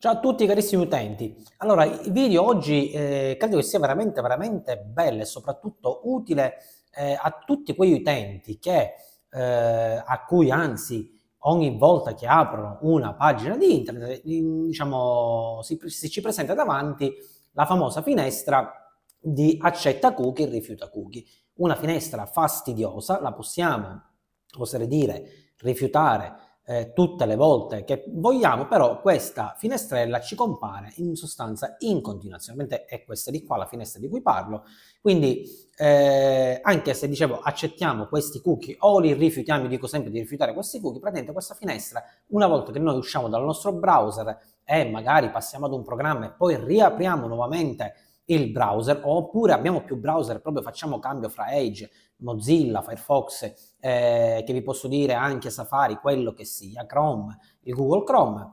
Ciao a tutti carissimi utenti, allora il video oggi eh, credo che sia veramente veramente bello e soprattutto utile eh, a tutti quegli utenti che, eh, a cui anzi ogni volta che aprono una pagina di internet diciamo, si, si ci presenta davanti la famosa finestra di accetta cookie e rifiuta cookie, una finestra fastidiosa, la possiamo, oserei dire, rifiutare eh, tutte le volte che vogliamo, però questa finestrella ci compare in sostanza in continuazione, mentre è questa di qua la finestra di cui parlo, quindi eh, anche se dicevo accettiamo questi cookie o li rifiutiamo, io dico sempre di rifiutare questi cookie, praticamente questa finestra, una volta che noi usciamo dal nostro browser e magari passiamo ad un programma e poi riapriamo nuovamente il browser, oppure abbiamo più browser, proprio facciamo cambio fra Edge, Mozilla, Firefox, eh, che vi posso dire anche Safari, quello che sia, Chrome, il Google Chrome.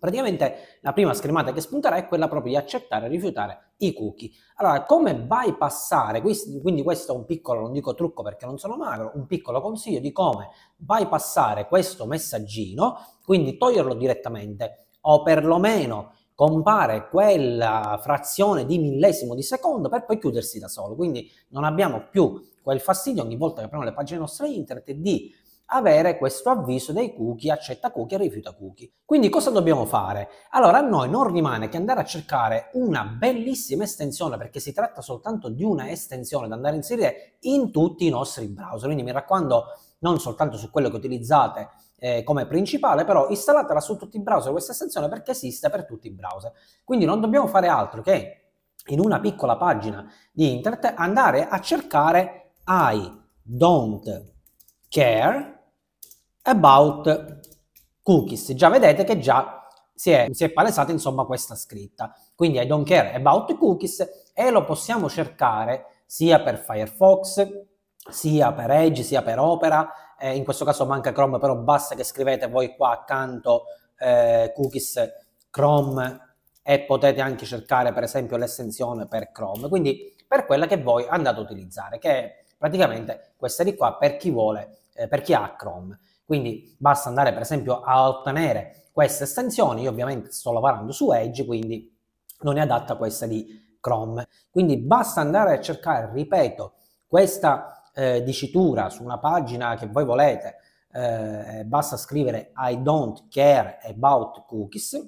Praticamente la prima schermata che spunterà è quella proprio di accettare e rifiutare i cookie. Allora, come bypassare, quindi questo è un piccolo, non dico trucco perché non sono magro, un piccolo consiglio di come bypassare questo messaggino, quindi toglierlo direttamente o perlomeno compare quella frazione di millesimo di secondo per poi chiudersi da solo. Quindi non abbiamo più quel fastidio ogni volta che apriamo le pagine nostre internet di avere questo avviso dei cookie, accetta cookie rifiuta cookie. Quindi cosa dobbiamo fare? Allora a noi non rimane che andare a cercare una bellissima estensione perché si tratta soltanto di una estensione da andare a inserire in tutti i nostri browser. Quindi mi raccomando non soltanto su quello che utilizzate eh, come principale, però installatela su tutti i browser questa estensione perché esiste per tutti i browser. Quindi non dobbiamo fare altro che in una piccola pagina di internet andare a cercare I don't care about cookies. Già vedete che già si è, si è, palesata insomma questa scritta. Quindi I don't care about cookies e lo possiamo cercare sia per Firefox sia per Edge sia per Opera, eh, in questo caso manca Chrome, però basta che scrivete voi qua accanto eh, cookies Chrome e potete anche cercare per esempio l'estensione per Chrome, quindi per quella che voi andate a utilizzare, che è praticamente questa di qua per chi vuole, eh, per chi ha Chrome. Quindi basta andare per esempio a ottenere queste estensioni, io ovviamente sto lavorando su Edge, quindi non è adatta questa di Chrome. Quindi basta andare a cercare, ripeto, questa eh, dicitura su una pagina che voi volete, eh, basta scrivere I don't care about cookies,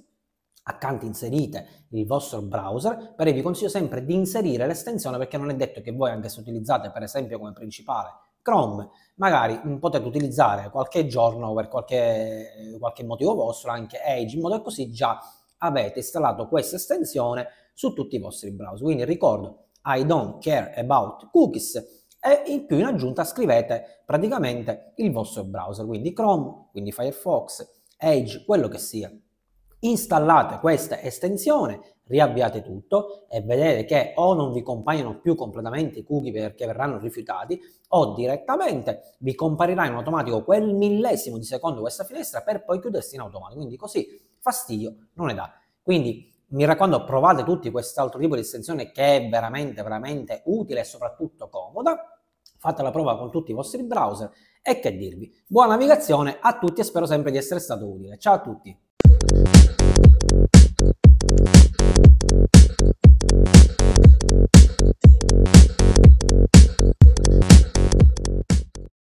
accanto inserite il vostro browser, però vi consiglio sempre di inserire l'estensione perché non è detto che voi anche se utilizzate per esempio come principale Chrome, magari mm, potete utilizzare qualche giorno per qualche, qualche motivo vostro anche Edge, in modo che così già avete installato questa estensione su tutti i vostri browser. Quindi ricordo, I don't care about cookies, e in più in aggiunta scrivete praticamente il vostro browser, quindi Chrome, quindi Firefox, Edge, quello che sia. Installate questa estensione, riavviate tutto e vedete che o non vi compaiono più completamente i cookie perché verranno rifiutati o direttamente vi comparirà in automatico quel millesimo di secondo questa finestra per poi chiudersi in automatico. Quindi così fastidio non ne dà. Quindi mi raccomando provate tutti quest'altro tipo di estensione che è veramente veramente utile e soprattutto comoda fate la prova con tutti i vostri browser e che dirvi. Buona navigazione a tutti e spero sempre di essere stato utile. Ciao a tutti!